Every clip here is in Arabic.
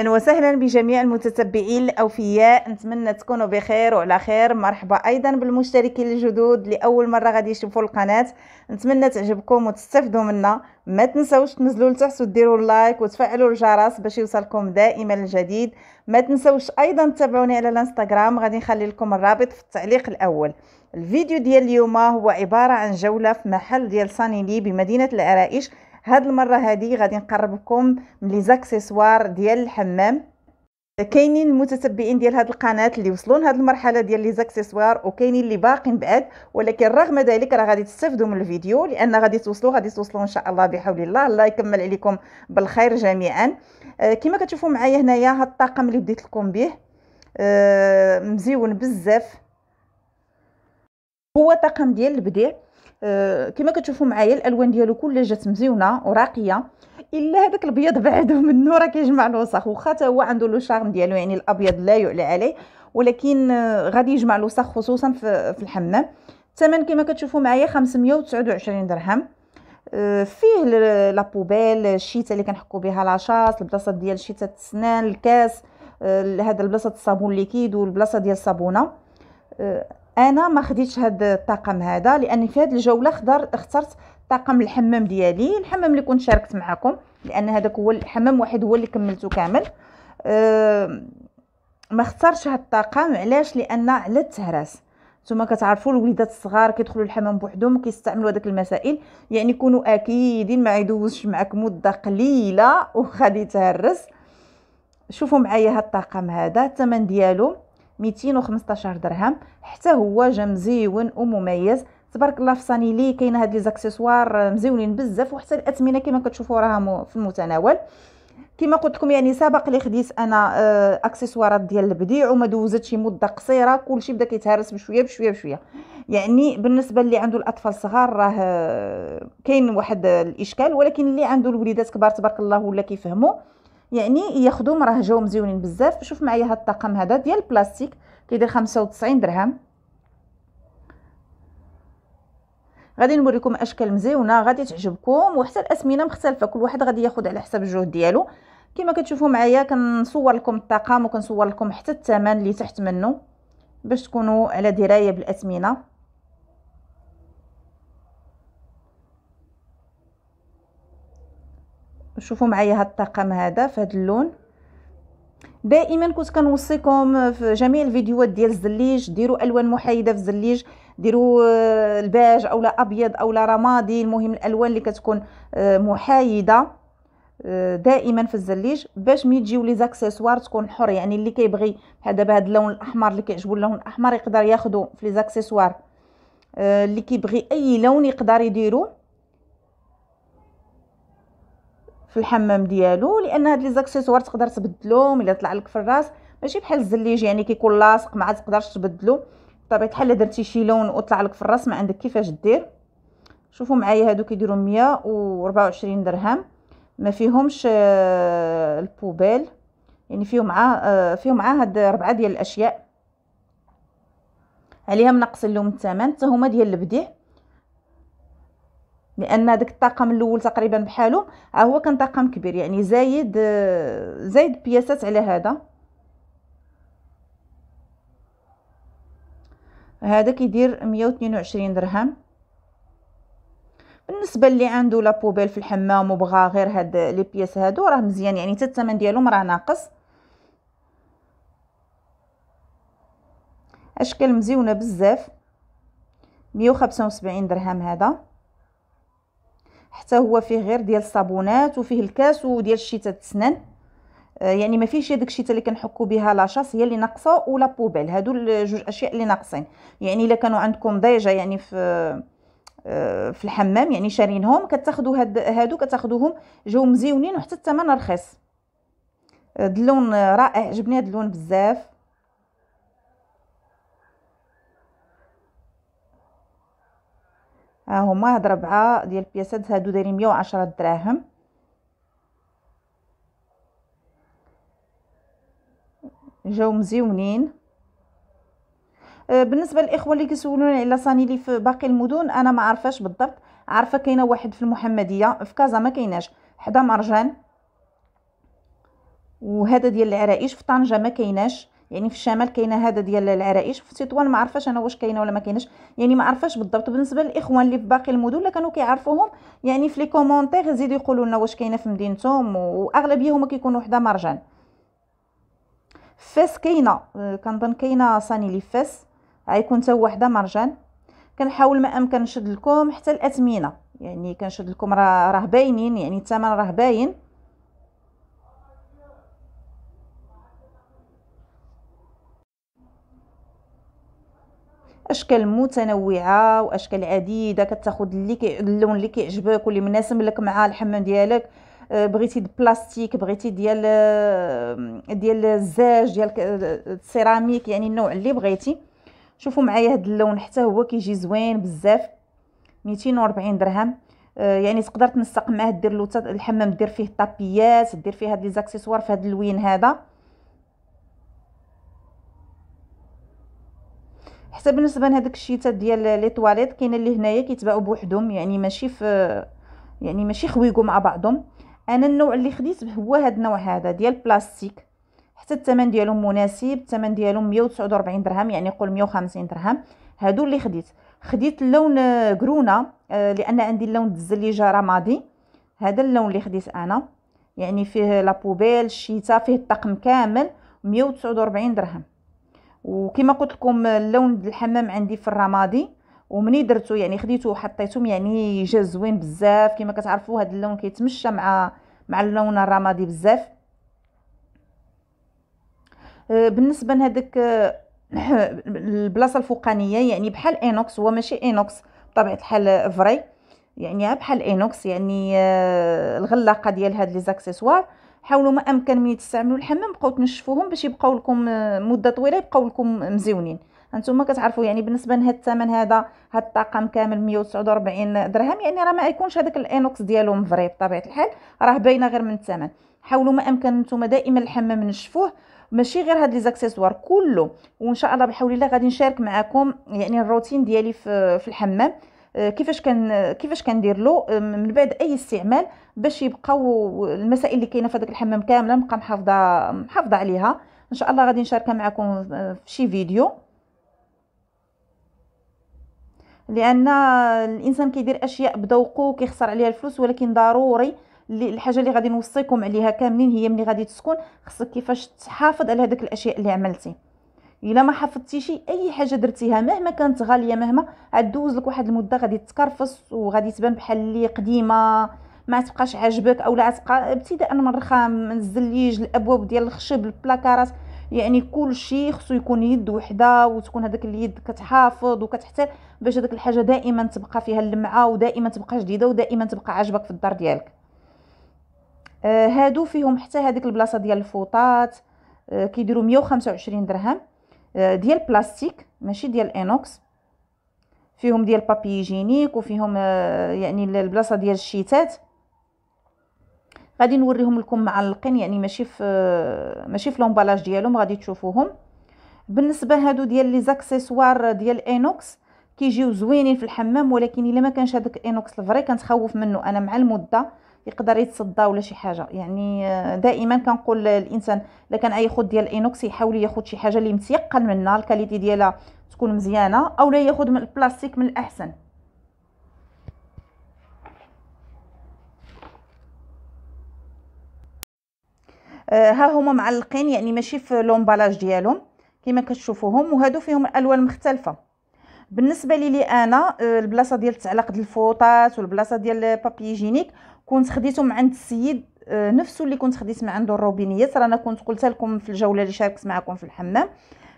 اهلا وسهلا بجميع المتتبعين الاوفياء نتمنى تكونوا بخير وعلى خير مرحبا ايضا بالمشتركين الجدد لاول مره غادي يشوفوا القناه نتمنى تعجبكم وتستافدوا منا ما تنساوش تنزلوا لتحت وديروا اللايك وتفعلوا الجرس باش يوصلكم دائما الجديد ما تنساوش ايضا تتابعوني على الانستغرام غادي نخلي لكم الرابط في التعليق الاول الفيديو ديال اليوم هو عباره عن جوله في محل ديال سانيلي بمدينه العرائش هاد المره هادي غادي نقربكم من لي زاكسيسوار ديال الحمام كاينين المتتبعين ديال هاد القناه اللي وصلون لهاد المرحله ديال لي زاكسيسوار وكاينين اللي باقين بعد ولكن رغم ذلك راه غادي تستافدوا من الفيديو لان غادي توصلوا غادي توصلوا ان شاء الله بحول الله الله يكمل عليكم بالخير جميعا آه كما كتشوفوا معايا هنايا هاد الطاقم اللي بديت لكم به آه مزيون بزاف هو طاقم ديال البديع آه، كما كتشوفوا معايا الالوان ديالو كلها جات مزيونه وراقيه الا هذاك الابيض بعده منه راه كيجمع الوسخ واخا حتى هو عنده لو شارم ديالو يعني الابيض لا يعلى عليه ولكن آه، غادي يجمع الوسخ خصوصا في الحمام الثمن كما كتشوفوا معايا 529 درهم آه، فيه لابوبيل الشيته اللي كنحكوا بها لاشاط البلاصات ديال شيته السنان الكاس هذا البلاصه الصابون ليكيد والبلاصه ديال الصابونه انا ما خديتش هاد الطاقم هذا لان في هاد الجوله خضر اخترت طاقم الحمام ديالي الحمام اللي كنت شاركت معكم لان هذاك هو الحمام واحد هو اللي كملته كامل أه ما اختارش هاد الطاقم علاش لان على التهراس نتوما كتعرفوا الوليدات الصغار كيدخلوا الحمام بوحدهم وكيستعملوا هذاك المسائل يعني يكونوا اكيدين ما يدوزش معك مده قليله وغادي يتهرس شوفوا معايا هاد الطاقم هذا الثمن ديالو 215 درهم حتى هو جا مزيون ومميز تبارك الله في صاني لي كاين هاد لي زاكسيسوار آه، مزيونين بزاف وحتى الاثمنه كما كتشوفوا راها في المتناول كما قلت لكم يعني سبق لي خديت انا آه، اكسسوارات ديال البديع وما دوزتش مده قصيره كلشي بدا كيتهرس بشويه بشويه بشويه يعني بالنسبه اللي عنده الاطفال الصغار راه آه، كاين واحد الاشكال ولكن اللي عنده الوليدات كبار تبارك الله ولا كيفهموا يعني ياخذوا جاو مزيونين بزاف شوف معايا هاد الطقم هذا ديال البلاستيك كيدير 95 درهم غادي نوريكم اشكال مزيونه غادي تعجبكم وحتى الاثمنه مختلفه كل واحد غادي ياخذ على حسب الجهد ديالو كما كتشوفوا معايا كنصور لكم الطقم وكنصور لكم حتى الثمن اللي تحت منه باش تكونوا على درايه بالاثمنه شوفوا معايا هاد الطاقم هذا في هاد اللون دائما كنت كنوصيكم في جميع الفيديوهات ديال الزليج ديروا الوان محايده في الزليج ديروا آه، الباج اولا ابيض اولا رمادي المهم الالوان اللي كتكون آه، محايده آه، دائما في الزليج باش مي تجيو لي زاكسيسوار تكون حر يعني اللي كيبغي بحال دابا هاد اللون الاحمر اللي كيعجبو اللون الاحمر يقدر ياخدو في لي زاكسيسوار اللي كيبغي اي لون يقدر يديرو في الحمام ديالو لان هاد لي زاكسيسوار تقدر تبدلهم الا طلع لك في الراس ماشي بحال الزليج يعني كيكون لاصق ما تقدرش تبدلو بطبيعه الحال درتي شي لون وطلع لك في الراس ما عندك كيفاش دير شوفوا معايا هادو كيديروا 124 درهم ما فيهمش آه، البوبيل يعني فيهم معاه آه، فيهم معاه هاد ربعه ديال الاشياء عليها منقص لهم الثمن حتى هما ديال البديع لان داك الطاقم الاول تقريبا بحالو ها آه، هو كان طاقم كبير يعني زايد آه، زايد بياسات على هذا هذا كيدير 122 درهم بالنسبه اللي عنده لا بوبيل في الحمام وبغى غير هاد لي بياس هادو راه مزيان يعني حتى الثمن ديالهم راه ناقص اشكال مزيونه بزاف 175 درهم هذا حتى هو فيه غير ديال الصابونات وفيه الكاس وديال الشيتا السنان آه، يعني ما فيهش هذاك الشيتا اللي كنحكوا بها لاشاس هي اللي ناقصه ولا بوبيل هادو جوج اشياء اللي ناقصين يعني الا كانوا عندكم ضيجه يعني في آه، في الحمام يعني شارينهم كتاخذوا هاد هادو كتاخذوهم جاو مزيونين وحتى الثمن رخيص آه، اللون رائع عجبني هاد اللون بزاف هما هاد ربعه ديال البياسات هادو دايرين 110 دراهم جاو مزيونين آه، بالنسبه للاخوه اللي كيسولوني على صانيلي في باقي المدن انا ما عارفاش بالضبط عارفه كاينه واحد في المحمديه في كازا ما كايناش حدا مرجان وهذا ديال العرايش في طنجه ما كايناش يعني في الشمال كاينه هذا ديال العرائش في تطوان ما عرفاش انا واش كاينه ولا ما كاينش يعني ما عرفاش بالضبط بالنسبه للاخوان اللي في باقي المدن اللي كانوا كيعرفوهم يعني في لي كومونتير يزيدوا يقولوا لنا واش كاينه في مدينتهم واغلبيه هما كيكونوا حدا مرجان فاس كاينه آه، كنظن كاينه صاني لي فاس غيكون حتى وحده مرجان كنحاول ما امكن نشد لكم حتى الاثمنه يعني كنشد لكم راه راه باينين يعني الثمن راه باين اشكال متنوعه واشكال عديده كتاخد اللي كي اللون اللي كيعجبك واللي مناسب لك مع الحمام ديالك آه، بغيتي بلاستيك بغيتي ديال آه، ديال الزاج ديال السيراميك يعني النوع اللي بغيتي شوفوا معايا هذا اللون حتى هو كيجي زوين بزاف 240 درهم آه، يعني تقدر تنسق معاه دير له الحمام دير فيه الطابيات دير فيه هاد لي زاكسيسوار في هاد اللوين هذا حتى بالنسبه لهذاك الشيتات ديال لي طواليت كاين اللي هنايا كيتباعوا بوحدهم يعني ماشي في يعني ماشي خويقوا مع بعضهم انا النوع اللي خديت هو هذا النوع هذا ديال بلاستيك حتى الثمن ديالهم مناسب الثمن ديالهم 149 درهم يعني قول 150 درهم هادو اللي خديت خديت اللون آه، كرونا آه، لان عندي اللون الزليجه رمادي هذا اللون اللي خديت انا يعني فيه لابوبيل الشيتا فيه الطقم كامل 149 درهم وكما قلت لكم اللون ديال الحمام عندي في الرمادي ومني درتو يعني خديته وحطيتهم يعني جا زوين بزاف كما كتعرفوا هذا اللون كيتمشى مع مع اللون الرمادي بزاف أه، بالنسبه لهذاك أه، البلاصه الفوقانيه يعني بحال اينوكس هو ماشي اينوكس بطبيعه الحال فري يعني بحال اينوكس يعني أه، الغلاقه ديال هاد لي زاكسيسوار حاولوا ما امكن من تستعملوا الحمام بقاو تنشفوهم باش يبقاو لكم آه، مده طويله يبقاو لكم مزيونين انتم كتعرفوا يعني بالنسبه لهذا الثمن هذا هذا الطاقم كامل 149 درهم يعني راه ما يكونش هذاك الانوكس ديالو مفري بطبيعه الحال راه باينه غير من الثمن حاولوا ما امكن نتوما دائما الحمام نشفوه ماشي غير هاد لي زاكسيسوار كله وان شاء الله بحول الله غادي نشارك معكم يعني الروتين ديالي في الحمام آه، كيفاش كان آه، كيفاش كندير له آه، من بعد اي استعمال باش يبقاو المسائل اللي كاينه في هذاك الحمام كامله نبقى محافظه محافظه عليها ان شاء الله غادي نشاركها معكم في شي فيديو لان الانسان كيدير اشياء بذوقه كيخسر عليها الفلوس ولكن ضروري الحاجه اللي غادي نوصيكم عليها كاملين هي ملي غادي تسكن خصك كيفاش تحافظ على هذوك الاشياء اللي عملتي الا ما حفظتيشي اي حاجه درتيها مهما كانت غاليه مهما عدوز لك واحد المده غادي تكرفص وغادي تبان بحال اللي قديمه ما تبقاش عاجبك اولا تبقى ابتداء من الرخام من الزليج الابواب ديال الخشب البلاكارات يعني كل شيء خصو يكون يد وحده وتكون هذاك اليد كتحافظ وكتحتال باش هذاك الحاجه دائما تبقى فيها اللمعه ودائما تبقى جديده ودائما تبقى عاجبك في الدار ديالك آه هادو فيهم حتى هذيك البلاصه ديال الفوطات آه كيديروا 125 درهم آه، ديال بلاستيك ماشي ديال انوكس فيهم ديال جينيك وفيهم آه، يعني البلاصه ديال الشيتات غادي نوريهم لكم معلقين يعني ماشي في آه، ماشي في لومبالاج ديالهم غادي تشوفوهم بالنسبه هادو ديال لي زاكسيسوار ديال انوكس كيجيو زوينين في الحمام ولكن الا ما كانش هذاك الانوكس الفري كنتخوف منه انا مع المده يقدر يتصدى ولا شي حاجه يعني آه، دائما كنقول الانسان الا كان اي خد ديال الانوكس يحاول ياخذ شي حاجه اللي متيقن منها الكاليتي ديالها تكون مزيانه اولا ياخذ من البلاستيك من الاحسن آه، ها هما معلقين يعني ماشي في لومبالاج ديالهم كما كتشوفوهم وهادو فيهم الوان مختلفه بالنسبه لي, لي انا آه، البلاصه ديال تعلق ديال الفوطات والبلاصه ديال بابي جينيك كنت خديته عند السيد آه، نفسه اللي كنت خديت من عنده الروبينيات رانا كنت قلت لكم في الجوله اللي شاركت معكم في الحمام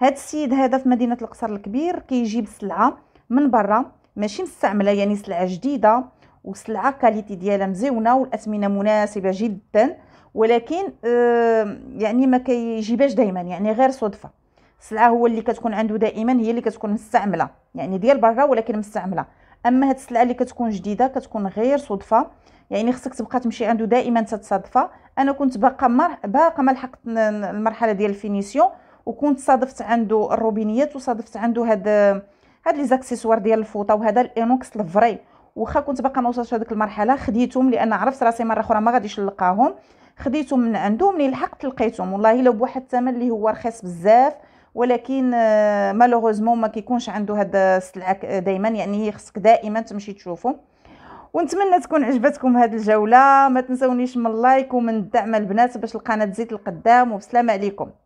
هاد السيد هذا في مدينه القصر الكبير كيجيب سلعه من برا ماشي مستعمله يعني سلعه جديده وسلعه كاليتي ديالها مزيونه والاثمنه مناسبه جدا ولكن آه، يعني ما كيجيبهاش دائما يعني غير صدفه السلعه هو اللي كتكون عنده دائما هي اللي كتكون مستعمله يعني ديال برا ولكن مستعمله اما هاد السلعه اللي كتكون جديده كتكون غير صدفه يعني خصك تبقى تمشي عنده دائما تتصادفه انا كنت باقا مر... باقا ما لحقت المرحله ديال الفينيسيون وكنت صادفت عنده الروبينيات وصادفت عنده هاد هاد لي زاكسيسوار ديال الفوطه وهذا الانوكس الفري واخا كنت باقا ما وصلتش هذيك المرحله خديتهم لان عرفت راسي مره اخرى ما غاديش نلقاهم خديتهم من عنده ملي لحقت لقيتهم والله الا بواحد الثمن اللي هو رخيص بزاف ولكن مالوغوزمون آه، ما كيكونش عنده هذا السلعه آه، دائما يعني هي خصك دائما تمشي تشوفو ونتمنى تكون عجبتكم هذه الجوله ما تنسونيش من اللايك ومن الدعم البنات باش القناه تزيد القدام وبسلام عليكم